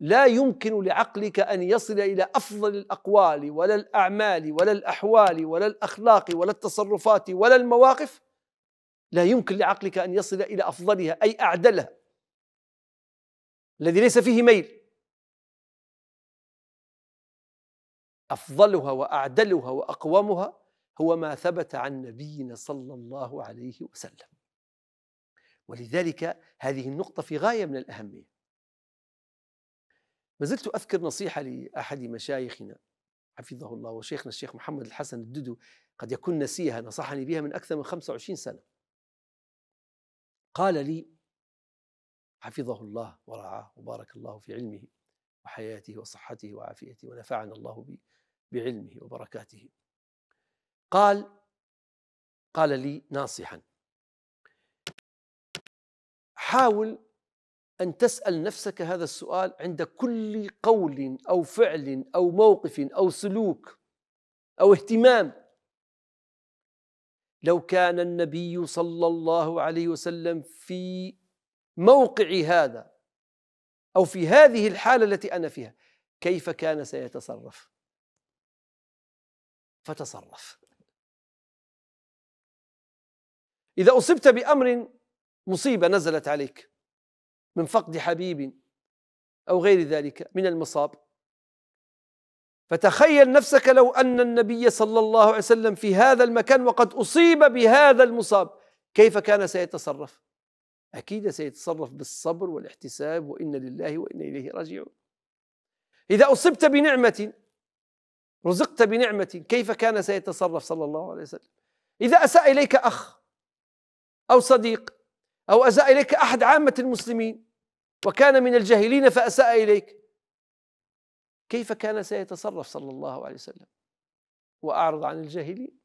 لا يمكن لعقلك ان يصل الى افضل الاقوال ولا الاعمال ولا الاحوال ولا الاخلاق ولا التصرفات ولا المواقف لا يمكن لعقلك ان يصل الى افضلها اي اعدلها الذي ليس فيه ميل افضلها واعدلها واقومها هو ما ثبت عن نبينا صلى الله عليه وسلم ولذلك هذه النقطه في غايه من الاهميه ما زلت أذكر نصيحة لأحد مشايخنا حفظه الله وشيخنا الشيخ محمد الحسن الددو قد يكون نسيها نصحني بها من أكثر من 25 سنة قال لي حفظه الله ورعاه وبارك الله في علمه وحياته وصحته وعافيته ونفعنا الله بعلمه وبركاته قال قال لي ناصحا حاول أن تسأل نفسك هذا السؤال عند كل قول أو فعل أو موقف أو سلوك أو اهتمام لو كان النبي صلى الله عليه وسلم في موقع هذا أو في هذه الحالة التي أنا فيها كيف كان سيتصرف فتصرف إذا أصبت بأمر مصيبة نزلت عليك من فقد حبيب أو غير ذلك من المصاب فتخيل نفسك لو أن النبي صلى الله عليه وسلم في هذا المكان وقد أصيب بهذا المصاب كيف كان سيتصرف أكيد سيتصرف بالصبر والاحتساب وإن لله وإن إليه راجعون إذا أصبت بنعمة رزقت بنعمة كيف كان سيتصرف صلى الله عليه وسلم إذا أساء إليك أخ أو صديق أو أساء إليك أحد عامة المسلمين وكان من الجاهلين فأساء إليك كيف كان سيتصرف صلى الله عليه وسلم وأعرض عن الجاهلين